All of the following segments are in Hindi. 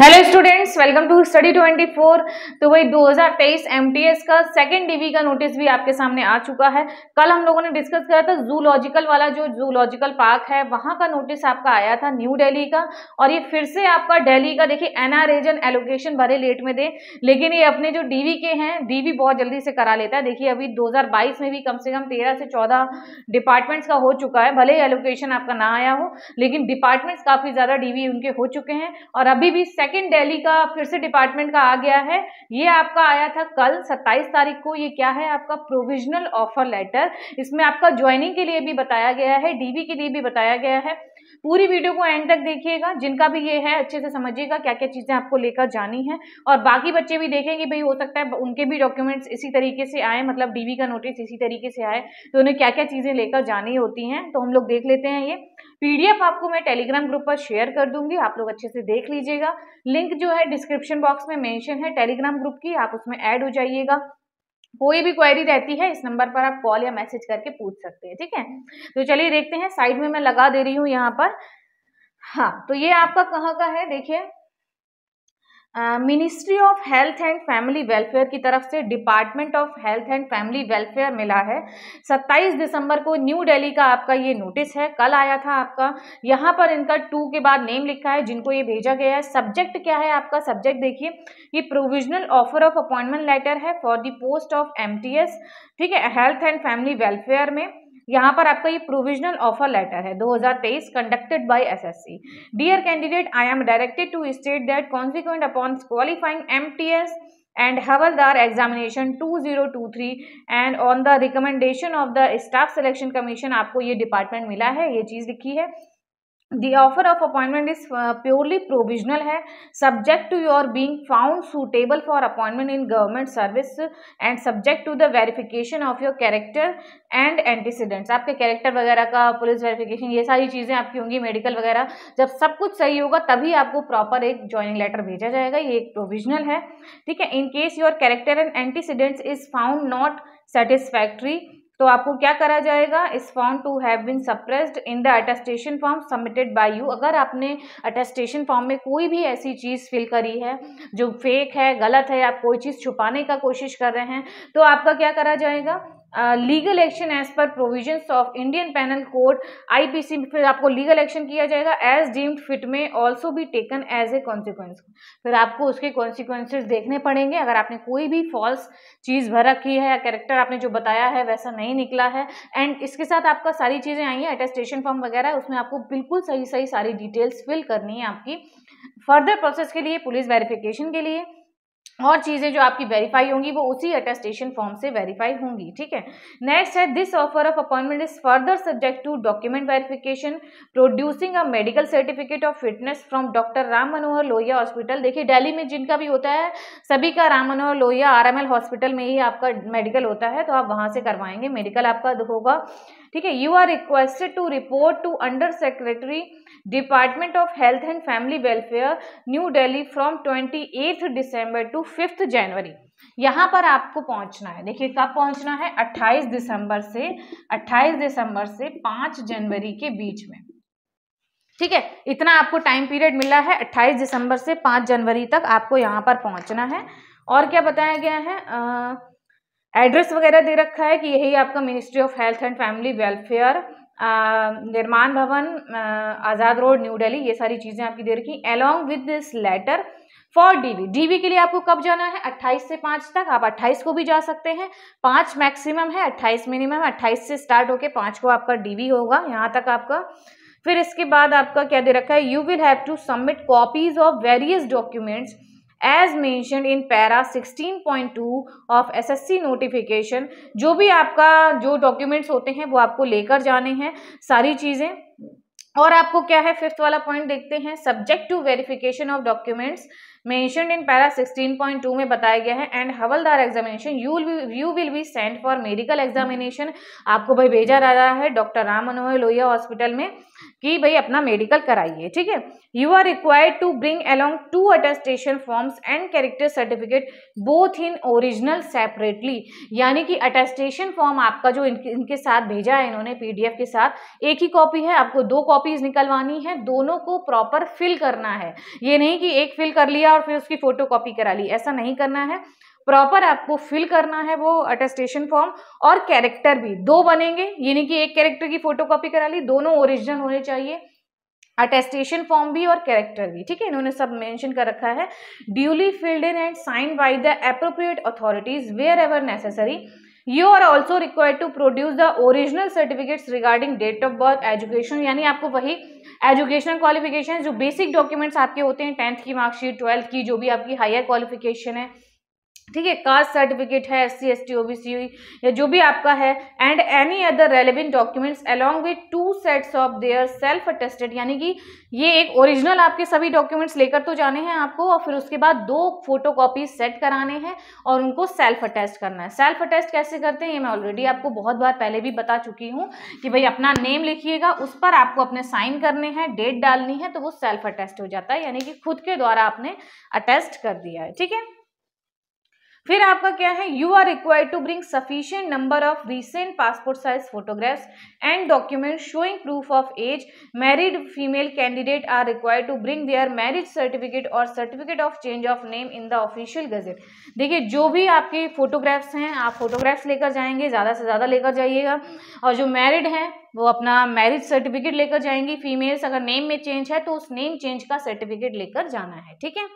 hello students welcome to study 24 तो वही 2023 एमटीएस का सेकेंड डीवी का नोटिस भी आपके सामने आ चुका है कल हम लोगों ने डिस्कस किया था जूलॉजिकल वाला जो जूलॉजिकल पार्क है वहां का नोटिस आपका आया था न्यू दिल्ली का और ये फिर से आपका दिल्ली का देखिए एनआरएजन एलोकेशन भले लेट में दे लेकिन ये अपने जो डीवी के हैं डीवी बहुत जल्दी से करा लेता है देखिए अभी दो में भी कम से कम तेरह से चौदह डिपार्टमेंट्स का हो चुका है भले ही एलोकेशन आपका ना आया हो लेकिन डिपार्टमेंट्स काफी ज्यादा डीवी उनके हो चुके हैं और अभी भी सेकंड दिल्ली का फिर से डिपार्टमेंट का आ गया है ये आपका आया था कल 27 तारीख को ये क्या है आपका प्रोविजनल ऑफर लेटर इसमें आपका ज्वाइनिंग के लिए भी बताया गया है डीवी के लिए भी बताया गया है पूरी वीडियो को एंड तक देखिएगा जिनका भी ये है अच्छे से समझिएगा क्या क्या चीज़ें आपको लेकर जानी है और बाकी बच्चे भी देखेंगे भाई हो सकता है उनके भी डॉक्यूमेंट्स इसी तरीके से आए मतलब डीवी का नोटिस इसी तरीके से आए तो उन्हें क्या क्या चीज़ें लेकर जानी होती हैं तो हम लोग देख लेते हैं ये पीडीएफ आपको मैं टेलीग्राम ग्रुप पर शेयर कर दूंगी आप लोग अच्छे से देख लीजिएगा लिंक जो है डिस्क्रिप्शन बॉक्स में मेंशन है टेलीग्राम ग्रुप की आप उसमें ऐड हो जाइएगा कोई भी क्वेरी रहती है इस नंबर पर आप कॉल या मैसेज करके पूछ सकते हैं ठीक है तो चलिए देखते हैं साइड में मैं लगा दे रही हूँ यहाँ पर हाँ तो ये आपका कहाँ का है देखिए ministry of health and family welfare की तरफ से department of health and family welfare मिला है 27 दिसंबर को न्यू दिल्ली का आपका ये नोटिस है कल आया था आपका यहाँ पर इनका टू के बाद नेम लिखा है जिनको ये भेजा गया है सब्जेक्ट क्या है आपका सब्जेक्ट देखिए ये provisional offer of appointment letter है for the post of M ठीक है हेल्थ एंड फैमिली वेलफेयर में यहाँ पर आपका ये प्रोविजनल ऑफर लेटर है 2023 conducted by SSC dear candidate I am directed to state that consequent upon qualifying MTS and Havaldar examination 2023 and on the recommendation of the staff selection commission आपको ये डिपार्टमेंट मिला है ये चीज़ लिखी है the offer of appointment is purely provisional है subject to your being found suitable for appointment in government service and subject to the verification of your character and antecedents आपके कैरेक्टर वगैरह का पुलिस वेरीफिकेशन ये सारी चीज़ें आपकी होंगी मेडिकल वगैरह जब सब कुछ सही होगा तभी आपको प्रॉपर एक ज्वाइनिंग लेटर भेजा जाएगा ये एक प्रोविजनल है ठीक है in case your character and antecedents is found not satisfactory तो आपको क्या करा जाएगा is form to have been suppressed in the attestation form submitted by you अगर आपने अटेस्टेशन फॉर्म में कोई भी ऐसी चीज़ फिल करी है जो फेक है गलत है आप कोई चीज़ छुपाने का कोशिश कर रहे हैं तो आपका क्या करा जाएगा legal action as per provisions of Indian Penal Code IPC फिर आपको लीगल एक्शन किया जाएगा as deemed fit may also भी टेकन एज ए कॉन्सिक्वेंस फिर आपको उसके कॉन्सिक्वेंसेज देखने पड़ेंगे अगर आपने कोई भी फॉल्स चीज़ भरा की है या कैरेक्टर आपने जो बताया है वैसा नहीं निकला है एंड इसके साथ आपका सारी चीज़ें आई हैं अटेस्टेशन फॉर्म वगैरह उसमें आपको बिल्कुल सही सही सारी डिटेल्स फिल करनी है आपकी फर्दर प्रोसेस के लिए पुलिस वेरिफिकेशन के लिए और चीज़ें जो आपकी वेरीफाई होंगी वो उसी अटेस्टेशन फॉर्म से वेरीफाई होंगी ठीक है नेक्स्ट है this offer of appointment is further subject to document verification producing a medical certificate of fitness from doctor Ram Manohar Lohia hospital देखिए दिल्ली में जिनका भी होता है सभी का राम मनोहर लोहिया आर हॉस्पिटल में ही आपका मेडिकल होता है तो आप वहाँ से करवाएंगे मेडिकल आपका होगा ठीक है you are requested to report to under secretary department of health and family welfare New Delhi from twenty eighth December to fifth January यहाँ पर आपको पहुँचना है देखिए कब पहुँचना है 28 दिसंबर से 28 दिसंबर से 5 जनवरी के बीच में ठीक है इतना आपको टाइम पीरियड मिला है 28 दिसंबर से 5 जनवरी तक आपको यहाँ पर पहुँचना है और क्या बताया गया है एड्रेस वगैरह दे रखा है कि यही आपका ministry of health and family welfare Nirman Bhavan Azad road new Delhi ये सारी चीज़ें आपकी दे रखी along with this letter for DV DV के लिए आपको कब जाना है 28 से 5 तक आप 28 को भी जा सकते हैं पाँच मैक्सिमम है 28 मिनिमम 28 से स्टार्ट होके पाँच को आपका डीवी होगा यहाँ तक आपका फिर इसके बाद आपका क्या दे रखा है you will have to submit copies of various documents as mention in para 16.2 of S S C notification जो भी आपका जो डॉक्यूमेंट्स होते हैं वो आपको लेकर जाने हैं सारी चीज़ें और आपको क्या है फिफ्थ वाला पॉइंट देखते हैं subject to verification of documents mention in para 16.2 में बताया गया है and Havaldar examination you you will be send for medical examination आपको भाई भेजा जा रहा है डॉक्टर राम मनोहर लोहिया हॉस्पिटल में कि भाई अपना मेडिकल कराइए ठीक है you are required to bring along two attestation forms and character certificate both in original separately यानी कि अटेस्टेशन फॉर्म आपका जो इनके साथ भेजा है इन्होंने पी के साथ एक ही कॉपी है आपको दो कॉपीज निकलवानी है दोनों को प्रॉपर फिल करना है ये नहीं कि एक फिल कर लिया लिया और फिर उसकी फोटो कॉपी करा ली ऐसा नहीं करना है प्रॉपर आपको फिल करना है वो अटेस्टेशन फॉर्म और कैरेक्टर भी दो बनेंगे यानी कि एक कैरेक्टर की फोटो कॉपी करा ली दोनों ओरिजिनल होने चाहिए अटेस्टेशन फॉर्म भी और कैरेक्टर भी ठीक है इन्होंने सब मेंशन कर रखा है duly filled in and sign by the appropriate authorities wherever necessary you are also required to produce the original certificates regarding date of birth education यानी आपको वही एजुकेशनल क्वालिफिकेशन जो बेसिक डॉक्यूमेंट्स आपके होते हैं टेंथ की मार्कशीट ट्वेल्थ की जो भी आपकी हायर क्वालिफिकेशन है ठीक है कास्ट सर्टिफिकेट है S C S T O B C या जो भी आपका है and any other relevant documents along with two sets of their self attested यानी कि ये एक ओरिजिनल आपके सभी डॉक्यूमेंट्स लेकर तो जाने हैं आपको और फिर उसके बाद दो फोटो कॉपी सेट कराने हैं और उनको सेल्फ अटेस्ट करना है सेल्फ अटेस्ट कैसे करते हैं ये मैं ऑलरेडी आपको बहुत बार पहले भी बता चुकी हूँ कि भाई अपना नेम लिखिएगा उस पर आपको अपने साइन करने हैं डेट डालनी है तो वो सेल्फ अटेस्ट हो जाता है यानी कि खुद के द्वारा आपने अटेस्ट कर दिया है ठीक है फिर आपका क्या है you are required to bring sufficient number of recent passport size photographs and document showing proof of age married female candidate are required to bring their marriage certificate और certificate of change of name in the official gazette देखिए जो भी आपके फोटोग्राफ्स हैं आप फोटोग्राफ्स लेकर जाएंगे ज़्यादा से ज़्यादा लेकर जाइएगा और जो मैरिड हैं वो अपना मैरिज सर्टिफिकेट लेकर जाएंगी फीमेल्स अगर नेम में चेंज है तो उस नेम चेंज का सर्टिफिकेट लेकर जाना है ठीक है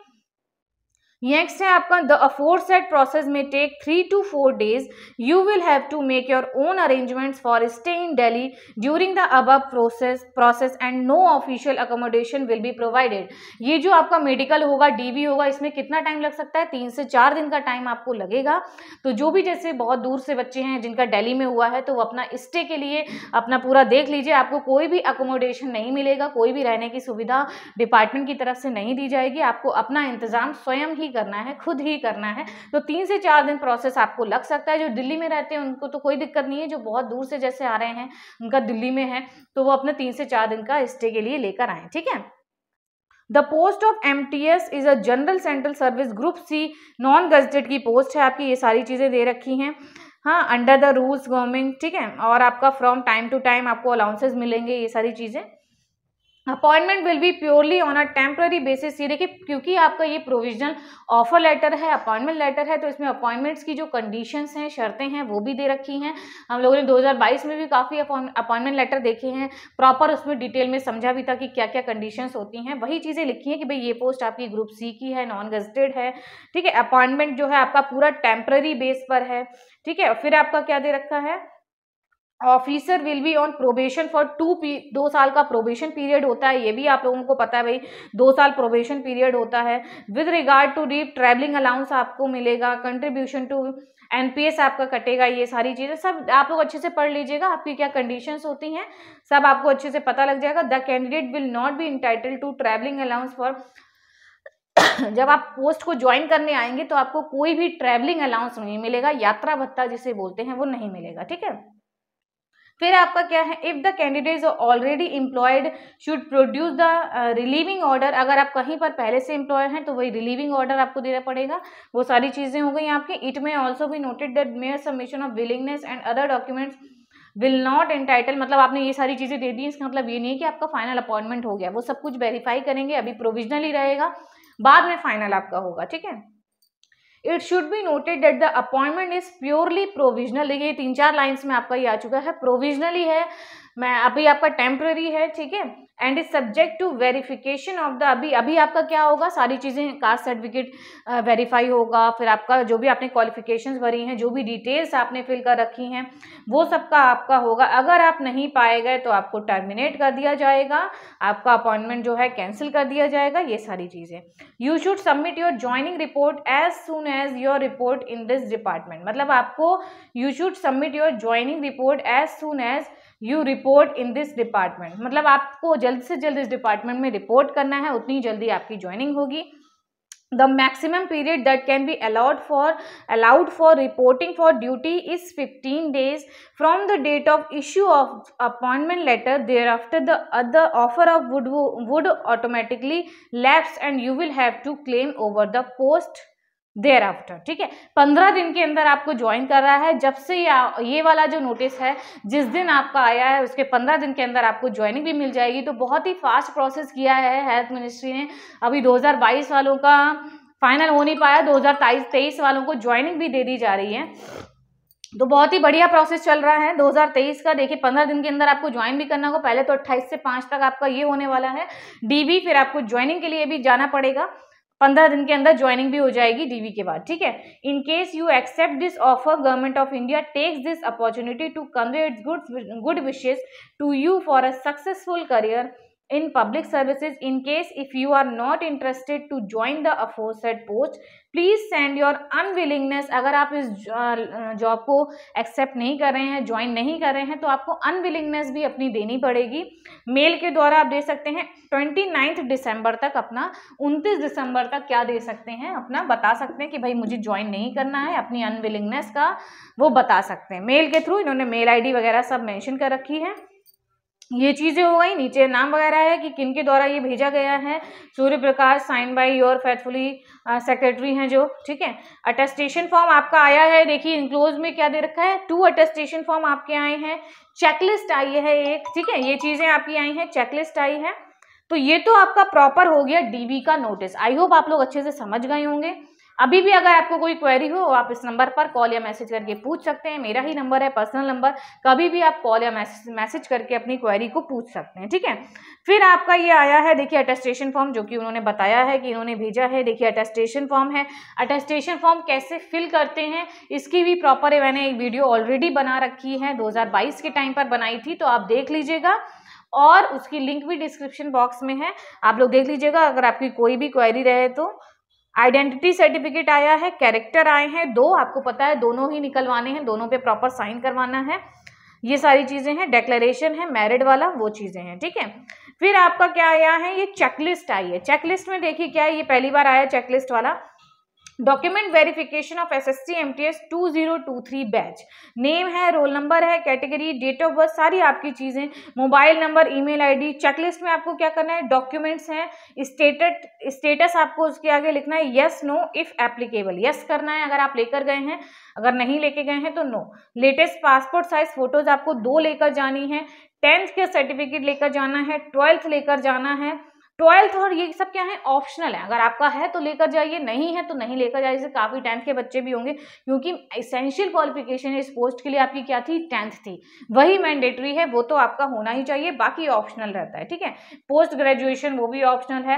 नेक्स्ट है आपका the aforesaid process may take three to four days you will have to make your own arrangements for stay in Delhi during the above process process and no official accommodation will be provided ये जो आपका मेडिकल होगा डीवी होगा इसमें कितना टाइम लग सकता है तीन से चार दिन का टाइम आपको लगेगा तो जो भी जैसे बहुत दूर से बच्चे हैं जिनका डेली में हुआ है तो वो अपना स्टे के लिए अपना पूरा देख लीजिए आपको कोई भी अकोमोडेशन नहीं मिलेगा कोई भी रहने की सुविधा डिपार्टमेंट की तरफ से नहीं दी जाएगी आपको अपना इंतज़ाम स्वयं ही करना है खुद ही करना है तो तीन से चार दिन प्रोसेस आपको लग सकता है जो दिल्ली में रहते हैं उनको तो कोई दिक्कत नहीं है जो बहुत दूर से जैसे आ रहे हैं उनका दिल्ली में है तो वो अपने तीन से चार दिन का स्टे के लिए लेकर आए ठीक है the post of M T S is a general central service group C non gazetted की पोस्ट है आपकी ये सारी चीज़ें दे रखी हैं हाँ अंडर द रूल्स गवर्नमेंट ठीक है और आपका फ्रॉम टाइम टू टाइम आपको अलाउंसेज मिलेंगे ये सारी चीज़ें appointment will be purely on a temporary basis ये देखिए क्योंकि आपका ये प्रोविजनल ऑफर लेटर है अपॉइंटमेंट लेटर है तो इसमें अपॉइंटमेंट्स की जो कंडीशंस हैं शर्तें हैं वो भी दे रखी हैं हम लोगों ने 2022 में भी काफ़ी अपॉइंटमेंट लेटर देखे हैं प्रॉपर उसमें डिटेल में समझा भी था कि क्या क्या कंडीशंस होती हैं वही चीज़ें लिखी हैं कि भाई ये पोस्ट आपकी ग्रुप सी की है नॉन गजटेड है ठीक है अपॉइंटमेंट जो है आपका पूरा टेम्प्ररी बेस पर है ठीक है फिर आपका क्या दे रखा है officer will be on probation for two पी दो साल का प्रोबेशन पीरियड होता है ये भी आप लोगों को पता है भाई दो साल प्रोबेशन पीरियड होता है with regard to deep travelling allowance आपको मिलेगा कंट्रीब्यूशन टू एनपीएस आपका कटेगा ये सारी चीज़ें सब आप लोग अच्छे से पढ़ लीजिएगा आपकी क्या कंडीशंस होती हैं सब आपको अच्छे से पता लग जाएगा the candidate will not be entitle to travelling allowance for जब आप पोस्ट को ज्वाइन करने आएंगे तो आपको कोई भी ट्रैवलिंग अलाउंस नहीं मिलेगा यात्रा भत्ता जिसे बोलते हैं वो नहीं मिलेगा ठीक है फिर आपका क्या है if the candidate already employed should produce the relieving order अगर आप कहीं पर पहले से एम्प्लॉयर हैं तो वही रिलीविंग ऑर्डर आपको देना पड़ेगा वो सारी चीज़ें हो गई आपकी इट में ऑल्सो भी noted that mere submission of willingness and other documents will not entitle मतलब आपने ये सारी चीज़ें दे दी इसका मतलब ये नहीं है कि आपका फाइनल अपॉइंटमेंट हो गया वो सब कुछ वेरीफाई करेंगे अभी प्रोविजनल ही रहेगा बाद में फाइनल आपका होगा ठीक है it should be noted that the appointment is purely provisional देखिए तीन चार लाइन्स में आपका ये आ चुका है प्रोविजनली है मैं अभी आपका टेम्प्रेरी है ठीक है and is subject to verification of the अभी अभी आपका क्या होगा सारी चीज़ें कास्ट सर्टिफिकेट वेरीफाई होगा फिर आपका जो भी आपने क्वालिफिकेशंस भरी हैं जो भी डिटेल्स आपने फिल कर रखी हैं वो सबका आपका होगा अगर आप नहीं पाए गए तो आपको टर्मिनेट कर दिया जाएगा आपका अपॉइंटमेंट जो है कैंसिल कर दिया जाएगा ये सारी चीज़ें you should submit your joining report as soon as your report in this department मतलब आपको you should submit your joining report as soon as you report in this department मतलब आपको जल्द से जल्द इस डिपार्टमेंट में रिपोर्ट करना है उतनी जल्दी आपकी ज्वाइनिंग होगी the maximum period that can be allowed for allowed for reporting for duty is fifteen days from the date of issue of appointment letter thereafter the other offer of would would automatically lapse and you will have to claim over the post thereafter ठीक है पंद्रह दिन के अंदर आपको ज्वाइन कर रहा है जब से ये ये वाला जो नोटिस है जिस दिन आपका आया है उसके पंद्रह दिन के अंदर आपको ज्वाइनिंग भी मिल जाएगी तो बहुत ही फास्ट प्रोसेस किया है हेल्थ मिनिस्ट्री ने अभी 2022 वालों का फाइनल हो नहीं पाया 2023 वालों को ज्वाइनिंग भी दे दी जा रही है तो बहुत ही बढ़िया प्रोसेस चल रहा है 2023 का देखिए 15 दिन के अंदर आपको ज्वाइन भी करना होगा पहले तो 28 से 5 तक आपका ये होने वाला है डीबी फिर आपको ज्वाइनिंग के लिए भी जाना पड़ेगा पंद्रह दिन के अंदर ज्वाइनिंग भी हो जाएगी डीवी के बाद ठीक है in case you accept this offer government of India takes this opportunity to convey its good good wishes to you for a successful career in public services in case if you are not interested to join the aforesaid post please send your unwillingness अगर आप इस जॉब को एक्सेप्ट नहीं कर रहे हैं ज्वाइन नहीं कर रहे हैं तो आपको अनविलिंगनेस भी अपनी देनी पड़ेगी मेल के द्वारा आप दे सकते हैं ट्वेंटी नाइन्थ दिसंबर तक अपना उनतीस दिसंबर तक क्या दे सकते हैं अपना बता सकते हैं कि भाई मुझे ज्वाइन नहीं करना है अपनी अनविलिंगनेस का वो बता सकते हैं मेल के थ्रू इन्होंने मेल आईडी वगैरह सब मैंशन कर रखी है ये चीज़ें हो गई नीचे नाम वगैरह है कि किन के द्वारा ये भेजा गया है Surya Prakash sign by your faithfully secretary हैं जो ठीक है अटेस्टेशन फॉर्म आपका आया है देखिए इनक्लोज में क्या दे रखा है टू अटेस्टेशन फॉर्म आपके आए हैं चेकलिस्ट आई है एक ठीक है ये चीज़ें आपकी आई हैं चेकलिस्ट आई है तो ये तो आपका प्रॉपर हो गया डी का नोटिस आई होप आप लोग अच्छे से समझ गए होंगे अभी भी अगर आपको कोई क्वेरी हो आप इस नंबर पर कॉल या मैसेज करके पूछ सकते हैं मेरा ही नंबर है पर्सनल नंबर कभी भी आप कॉल या मैसेज मैसेज करके अपनी क्वेरी को पूछ सकते हैं ठीक है फिर आपका ये आया है देखिए अटेस्टेशन फॉर्म जो कि उन्होंने बताया है कि इन्होंने भेजा है देखिए अटेस्टेशन फॉर्म है अटेस्टेशन फॉर्म कैसे फिल करते हैं इसकी भी प्रॉपर मैंने एक वीडियो ऑलरेडी बना रखी है दो के टाइम पर बनाई थी तो आप देख लीजिएगा और उसकी लिंक भी डिस्क्रिप्शन बॉक्स में है आप लोग देख लीजिएगा अगर आपकी कोई भी क्वेरी रहे तो आइडेंटिटी सर्टिफिकेट आया है कैरेक्टर आए हैं दो आपको पता है दोनों ही निकलवाने हैं दोनों पे प्रॉपर साइन करवाना है ये सारी चीज़ें हैं डेक्लेरेशन है मैरिड वाला वो चीज़ें हैं ठीक है फिर आपका क्या आया है ये चेकलिस्ट आई है चेकलिस्ट में देखिए क्या है ये पहली बार आया चेकलिस्ट वाला document verification of S S C M T S two zero two three batch name है रोल नंबर है कैटेगरी डेट ऑफ बर्थ सारी आपकी चीज़ें mobile number email ID checklist में आपको क्या करना है डॉक्यूमेंट्स हैं स्टेटस स्टेटस आपको उसके आगे लिखना है yes no if applicable yes करना है अगर आप लेकर गए हैं अगर नहीं लेके गए हैं तो no latest passport size photos आपको दो लेकर जानी है टेंथ के सर्टिफिकेट लेकर जाना है ट्वेल्थ लेकर जाना है ट्वेल्थ और ये सब क्या है ऑप्शनल है अगर आपका है तो लेकर जाइए नहीं है तो नहीं लेकर जाइए जैसे काफ़ी टेंथ के बच्चे भी होंगे क्योंकि इसेंशियल क्वालिफिकेशन इस पोस्ट के लिए आपकी क्या थी टेंथ थी वही मैंडेटरी है वो तो आपका होना ही चाहिए बाकी ऑप्शनल रहता है ठीक है पोस्ट ग्रेजुएशन वो भी ऑप्शनल है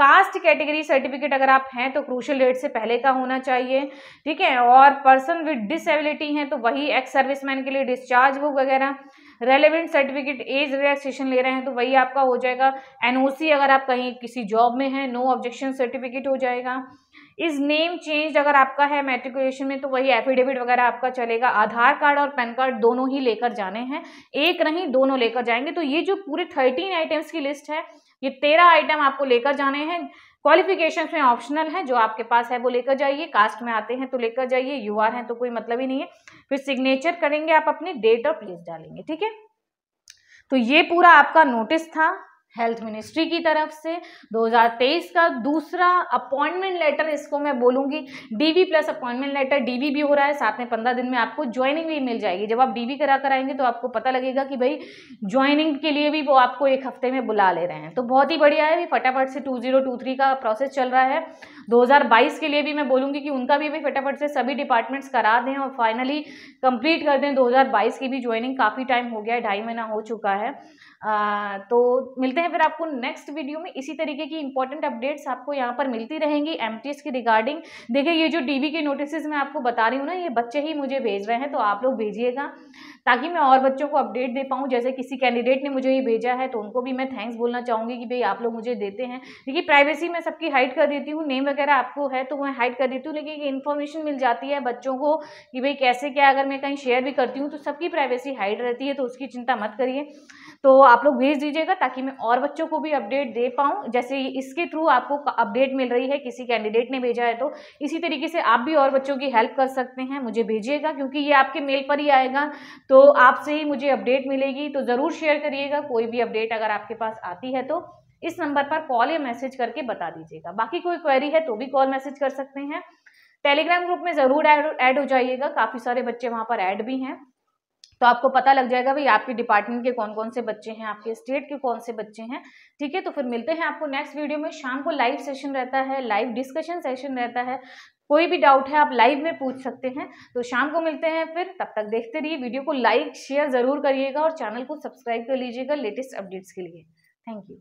कास्ट कैटेगरी सर्टिफिकेट अगर आप हैं तो क्रूशल डेट से पहले का होना चाहिए ठीक है और पर्सन विद डिसेबिलिटी हैं तो वही एक्स सर्विसमैन के लिए डिस्चार्ज वो वगैरह रेलिवेंट सर्टिफिकेट एज रिलैक्सेशन ले रहे हैं तो वही आपका हो जाएगा एनओसी अगर आप कहीं किसी जॉब में हैं नो ऑब्जेक्शन सर्टिफिकेट हो जाएगा इज नेम चेंज अगर आपका है मेट्रिकुलेशन में तो वही एफिडेविट वगैरह आपका चलेगा आधार कार्ड और पैन कार्ड दोनों ही लेकर जाने हैं एक नहीं दोनों लेकर जाएंगे तो ये जो पूरे थर्टीन आइटम्स की लिस्ट है ये तेरह आइटम आपको लेकर जाने हैं क्वालिफिकेशन में ऑप्शनल है जो आपके पास है वो लेकर जाइए कास्ट में आते हैं तो लेकर जाइए यू आर है तो कोई मतलब ही नहीं है फिर सिग्नेचर करेंगे आप अपनी डेट और प्लेस डालेंगे ठीक है तो ये पूरा आपका नोटिस था हेल्थ मिनिस्ट्री की तरफ से 2023 का दूसरा अपॉइंटमेंट लेटर इसको मैं बोलूँगी DV plus appointment letter DV भी हो रहा है साथ में पंद्रह दिन में आपको ज्वाइनिंग भी मिल जाएगी जब आप डीवी करा कर आएंगे तो आपको पता लगेगा कि भाई ज्वाइनिंग के लिए भी वो आपको एक हफ्ते में बुला ले रहे हैं तो बहुत ही बढ़िया है फटाफट से टू का प्रोसेस चल रहा है दो के लिए भी मैं बोलूँगी कि उनका भी फटाफट से सभी डिपार्टमेंट्स करा दें और फाइनली कंप्लीट कर दें दो की भी ज्वाइनिंग काफ़ी टाइम हो गया है ढाई महीना हो चुका है तो मिलते हैं फिर आपको नेक्स्ट वीडियो में इसी तरीके की इंपॉर्टेंट अपडेट्स आपको यहाँ पर मिलती रहेंगी एम की रिगार्डिंग देखिए ये जो डी के नोटिस मैं आपको बता रही हूँ ना ये बच्चे ही मुझे भेज रहे हैं तो आप लोग भेजिएगा ताकि मैं और बच्चों को अपडेट दे पाऊँ जैसे किसी कैंडिडेट ने मुझे ये भेजा है तो उनको भी मैं थैंक्स बोलना चाहूँगी कि भाई आप लोग मुझे देते हैं देखिए प्राइवेसी मैं सबकी हाइड कर देती हूँ नेम वगैरह आपको है तो मैं हाइड कर देती हूँ लेकिन इन्फॉर्मेशन मिल जाती है बच्चों को कि भाई कैसे क्या अगर मैं कहीं शेयर भी करती हूँ तो सबकी प्राइवेसी हाइड रहती है तो उसकी चिंता मत करिए तो आप लोग भेज दीजिएगा ताकि मैं और बच्चों को भी अपडेट दे पाऊँ जैसे इसके थ्रू आपको अपडेट मिल रही है किसी कैंडिडेट ने भेजा है तो इसी तरीके से आप भी और बच्चों की हेल्प कर सकते हैं मुझे भेजिएगा क्योंकि ये आपके मेल पर ही आएगा तो आपसे ही मुझे अपडेट मिलेगी तो ज़रूर शेयर करिएगा कोई भी अपडेट अगर आपके पास आती है तो इस नंबर पर कॉल या मैसेज करके बता दीजिएगा बाकी कोई क्वेरी है तो भी कॉल मैसेज कर सकते हैं टेलीग्राम ग्रुप में ज़रूर ऐड हो जाइएगा काफ़ी सारे बच्चे वहाँ पर ऐड भी हैं तो आपको पता लग जाएगा भाई आपके डिपार्टमेंट के कौन कौन से बच्चे हैं आपके स्टेट के कौन से बच्चे हैं ठीक है तो फिर मिलते हैं आपको नेक्स्ट वीडियो में शाम को लाइव सेशन रहता है लाइव डिस्कशन सेशन रहता है कोई भी डाउट है आप लाइव में पूछ सकते हैं तो शाम को मिलते हैं फिर तब तक देखते रहिए वीडियो को लाइक शेयर ज़रूर करिएगा और चैनल को सब्सक्राइब कर लीजिएगा लेटेस्ट अपडेट्स के लिए थैंक यू